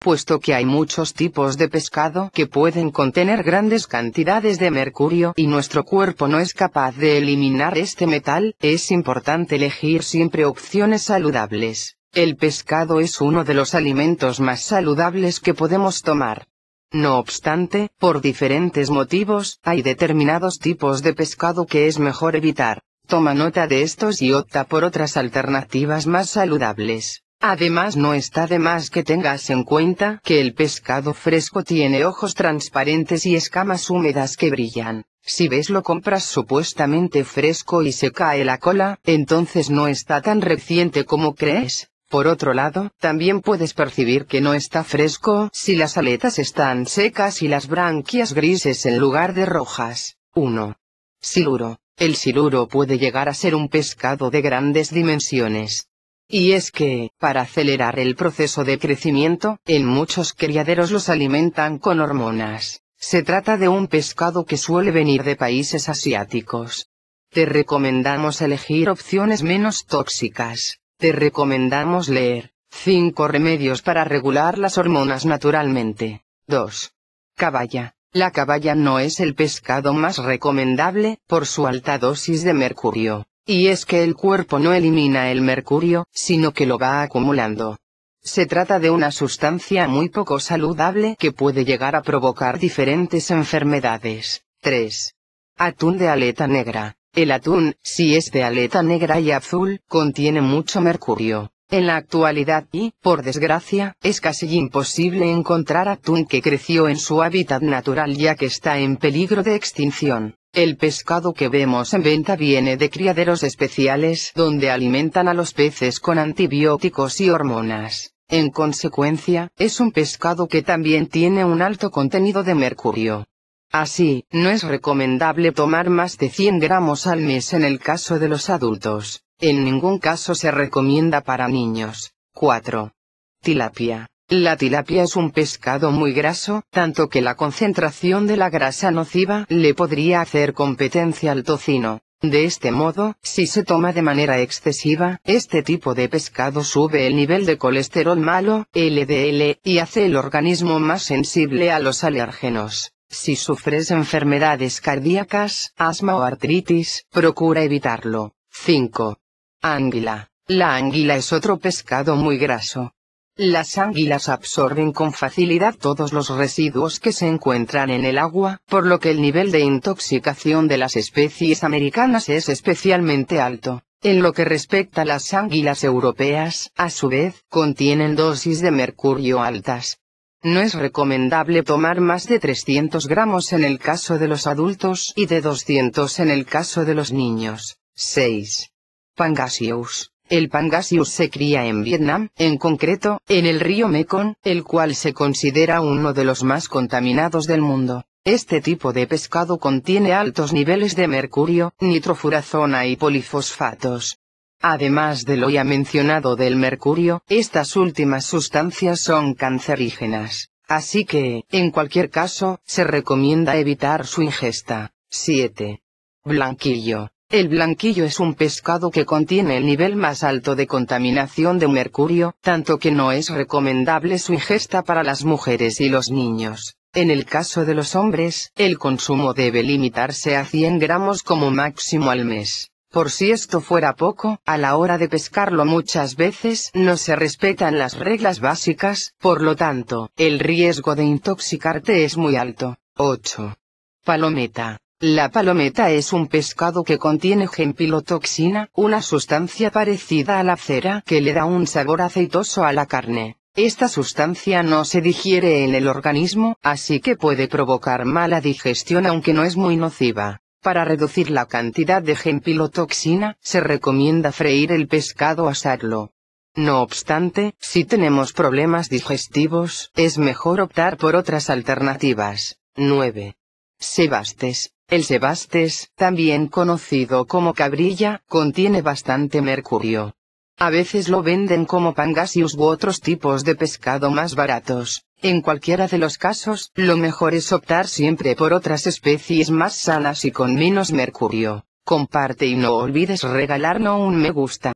puesto que hay muchos tipos de pescado que pueden contener grandes cantidades de mercurio y nuestro cuerpo no es capaz de eliminar este metal, es importante elegir siempre opciones saludables. El pescado es uno de los alimentos más saludables que podemos tomar. No obstante, por diferentes motivos, hay determinados tipos de pescado que es mejor evitar. Toma nota de estos y opta por otras alternativas más saludables. Además no está de más que tengas en cuenta que el pescado fresco tiene ojos transparentes y escamas húmedas que brillan. Si ves lo compras supuestamente fresco y se cae la cola, entonces no está tan reciente como crees. Por otro lado, también puedes percibir que no está fresco si las aletas están secas y las branquias grises en lugar de rojas. 1. Siluro. El siluro puede llegar a ser un pescado de grandes dimensiones y es que, para acelerar el proceso de crecimiento, en muchos criaderos los alimentan con hormonas. Se trata de un pescado que suele venir de países asiáticos. Te recomendamos elegir opciones menos tóxicas. Te recomendamos leer 5 remedios para regular las hormonas naturalmente. 2. Caballa. La caballa no es el pescado más recomendable, por su alta dosis de mercurio. Y es que el cuerpo no elimina el mercurio, sino que lo va acumulando. Se trata de una sustancia muy poco saludable que puede llegar a provocar diferentes enfermedades. 3. Atún de aleta negra. El atún, si es de aleta negra y azul, contiene mucho mercurio. En la actualidad y, por desgracia, es casi imposible encontrar atún que creció en su hábitat natural ya que está en peligro de extinción. El pescado que vemos en venta viene de criaderos especiales donde alimentan a los peces con antibióticos y hormonas. En consecuencia, es un pescado que también tiene un alto contenido de mercurio. Así, no es recomendable tomar más de 100 gramos al mes en el caso de los adultos. En ningún caso se recomienda para niños. 4. Tilapia. La tilapia es un pescado muy graso, tanto que la concentración de la grasa nociva le podría hacer competencia al tocino. De este modo, si se toma de manera excesiva, este tipo de pescado sube el nivel de colesterol malo, LDL, y hace el organismo más sensible a los alérgenos. Si sufres enfermedades cardíacas, asma o artritis, procura evitarlo. 5. Ánguila. La anguila es otro pescado muy graso, las anguilas absorben con facilidad todos los residuos que se encuentran en el agua, por lo que el nivel de intoxicación de las especies americanas es especialmente alto. En lo que respecta a las anguilas europeas, a su vez, contienen dosis de mercurio altas. No es recomendable tomar más de 300 gramos en el caso de los adultos y de 200 en el caso de los niños. 6. Pangasius el pangasius se cría en Vietnam, en concreto, en el río Mekong, el cual se considera uno de los más contaminados del mundo. Este tipo de pescado contiene altos niveles de mercurio, nitrofurazona y polifosfatos. Además de lo ya mencionado del mercurio, estas últimas sustancias son cancerígenas. Así que, en cualquier caso, se recomienda evitar su ingesta. 7. Blanquillo. El blanquillo es un pescado que contiene el nivel más alto de contaminación de mercurio, tanto que no es recomendable su ingesta para las mujeres y los niños. En el caso de los hombres, el consumo debe limitarse a 100 gramos como máximo al mes. Por si esto fuera poco, a la hora de pescarlo muchas veces no se respetan las reglas básicas, por lo tanto, el riesgo de intoxicarte es muy alto. 8. Palometa. La palometa es un pescado que contiene gempilotoxina, una sustancia parecida a la cera que le da un sabor aceitoso a la carne. Esta sustancia no se digiere en el organismo, así que puede provocar mala digestión aunque no es muy nociva. Para reducir la cantidad de gempilotoxina, se recomienda freír el pescado o asarlo. No obstante, si tenemos problemas digestivos, es mejor optar por otras alternativas. 9. Sebastes. El sebastes, también conocido como cabrilla, contiene bastante mercurio. A veces lo venden como pangasius u otros tipos de pescado más baratos. En cualquiera de los casos, lo mejor es optar siempre por otras especies más sanas y con menos mercurio. Comparte y no olvides regalarnos un me gusta.